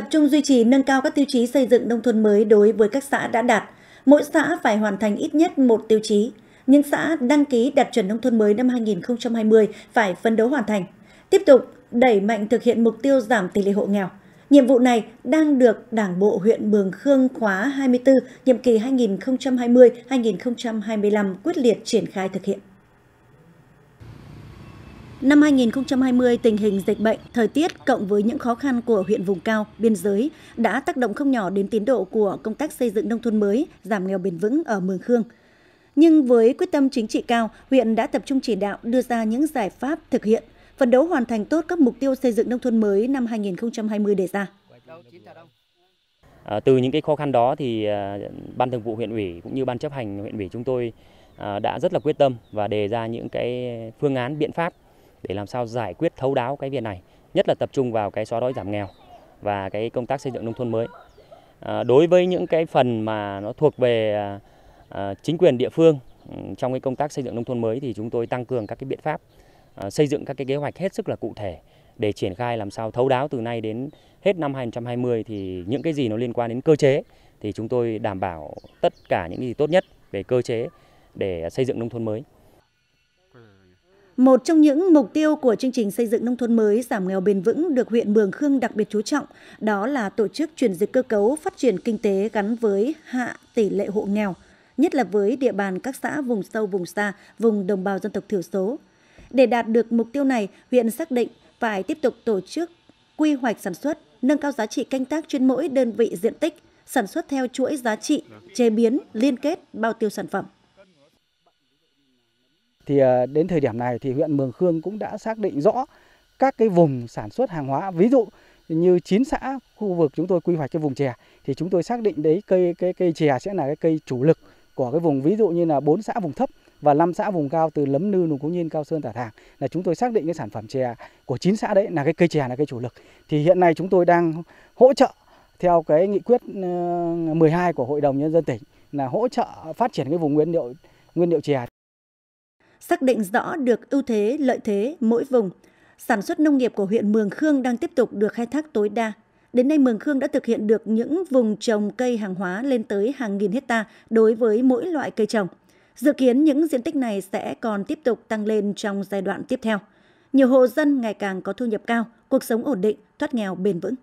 tập trung duy trì nâng cao các tiêu chí xây dựng nông thôn mới đối với các xã đã đạt. Mỗi xã phải hoàn thành ít nhất một tiêu chí. Những xã đăng ký đạt chuẩn nông thôn mới năm 2020 phải phấn đấu hoàn thành. Tiếp tục đẩy mạnh thực hiện mục tiêu giảm tỷ lệ hộ nghèo. Nhiệm vụ này đang được Đảng bộ huyện Mường Khương khóa 24, nhiệm kỳ 2020-2025 quyết liệt triển khai thực hiện. Năm 2020, tình hình dịch bệnh, thời tiết cộng với những khó khăn của huyện vùng cao, biên giới đã tác động không nhỏ đến tiến độ của công tác xây dựng nông thôn mới, giảm nghèo bền vững ở Mường Khương. Nhưng với quyết tâm chính trị cao, huyện đã tập trung chỉ đạo đưa ra những giải pháp thực hiện, phấn đấu hoàn thành tốt các mục tiêu xây dựng nông thôn mới năm 2020 đề ra. À, từ những cái khó khăn đó thì à, ban thường vụ huyện ủy cũng như ban chấp hành huyện ủy chúng tôi à, đã rất là quyết tâm và đề ra những cái phương án biện pháp để làm sao giải quyết thấu đáo cái việc này, nhất là tập trung vào cái xóa đói giảm nghèo và cái công tác xây dựng nông thôn mới. À, đối với những cái phần mà nó thuộc về à, à chính quyền địa phương trong cái công tác xây dựng nông thôn mới thì chúng tôi tăng cường các cái biện pháp à, xây dựng các cái kế hoạch hết sức là cụ thể để triển khai làm sao thấu đáo từ nay đến hết năm 2020 thì những cái gì nó liên quan đến cơ chế thì chúng tôi đảm bảo tất cả những gì tốt nhất về cơ chế để xây dựng nông thôn mới. Một trong những mục tiêu của chương trình xây dựng nông thôn mới giảm nghèo bền vững được huyện Mường Khương đặc biệt chú trọng, đó là tổ chức chuyển dịch cơ cấu phát triển kinh tế gắn với hạ tỷ lệ hộ nghèo, nhất là với địa bàn các xã vùng sâu vùng xa, vùng đồng bào dân tộc thiểu số. Để đạt được mục tiêu này, huyện xác định phải tiếp tục tổ chức quy hoạch sản xuất, nâng cao giá trị canh tác trên mỗi đơn vị diện tích, sản xuất theo chuỗi giá trị, chế biến, liên kết, bao tiêu sản phẩm thì ờ, đến thời điểm này thì huyện Mường Khương cũng đã xác định rõ các cái vùng sản xuất hàng hóa ví dụ như chín xã khu vực chúng tôi quy hoạch cái vùng chè thì chúng tôi xác định đấy cây cây cây chè sẽ là cái cây chủ lực của cái vùng ví dụ như là bốn xã vùng thấp và năm xã vùng cao từ Lấm Nư, Nùng Cú Nhiên, Cao Sơn, Tả Thàng là chúng tôi xác định cái sản phẩm chè của chín xã đấy là cái cây chè là cây chủ lực. Thì hiện nay chúng tôi đang hỗ trợ theo cái nghị quyết 12 ờ, của Hội đồng nhân dân tỉnh là hỗ trợ phát triển cái vùng nguyên liệu nguyên liệu chè xác định rõ được ưu thế, lợi thế mỗi vùng. Sản xuất nông nghiệp của huyện Mường Khương đang tiếp tục được khai thác tối đa. Đến nay Mường Khương đã thực hiện được những vùng trồng cây hàng hóa lên tới hàng nghìn hecta đối với mỗi loại cây trồng. Dự kiến những diện tích này sẽ còn tiếp tục tăng lên trong giai đoạn tiếp theo. Nhiều hộ dân ngày càng có thu nhập cao, cuộc sống ổn định, thoát nghèo bền vững.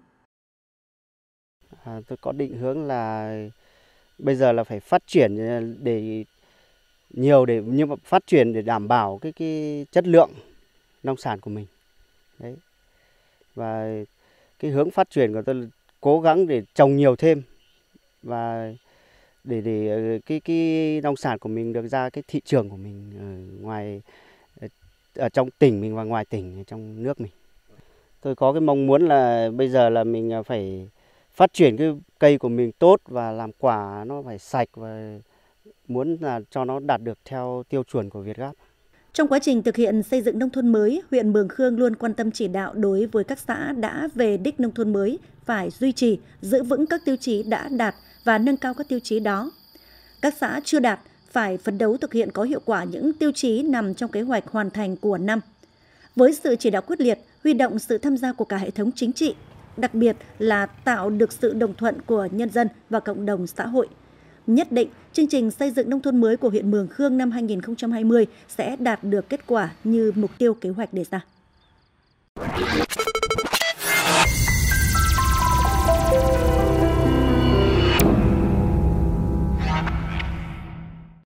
À, tôi có định hướng là bây giờ là phải phát triển à, để nhiều để nhưng mà phát triển để đảm bảo cái cái chất lượng nông sản của mình đấy và cái hướng phát triển của tôi là cố gắng để trồng nhiều thêm và để để ờ, cái cái nông sản của mình được ra cái thị trường của mình ở ngoài ở trong tỉnh mình và ngoài tỉnh trong nước mình tôi có cái mong muốn là bây giờ là mình ờ, phải phát triển cái cây của mình tốt và làm quả nó phải sạch và muốn là cho nó đạt được theo tiêu chuẩn của Việt Gáp. Trong quá trình thực hiện xây dựng nông thôn mới, huyện Mường Khương luôn quan tâm chỉ đạo đối với các xã đã về đích nông thôn mới phải duy trì, giữ vững các tiêu chí đã đạt và nâng cao các tiêu chí đó. Các xã chưa đạt phải phấn đấu thực hiện có hiệu quả những tiêu chí nằm trong kế hoạch hoàn thành của năm. Với sự chỉ đạo quyết liệt, huy động sự tham gia của cả hệ thống chính trị, đặc biệt là tạo được sự đồng thuận của nhân dân và cộng đồng xã hội – nhất định chương trình xây dựng nông thôn mới của huyện Mường Khương năm 2020 sẽ đạt được kết quả như mục tiêu kế hoạch đề ra.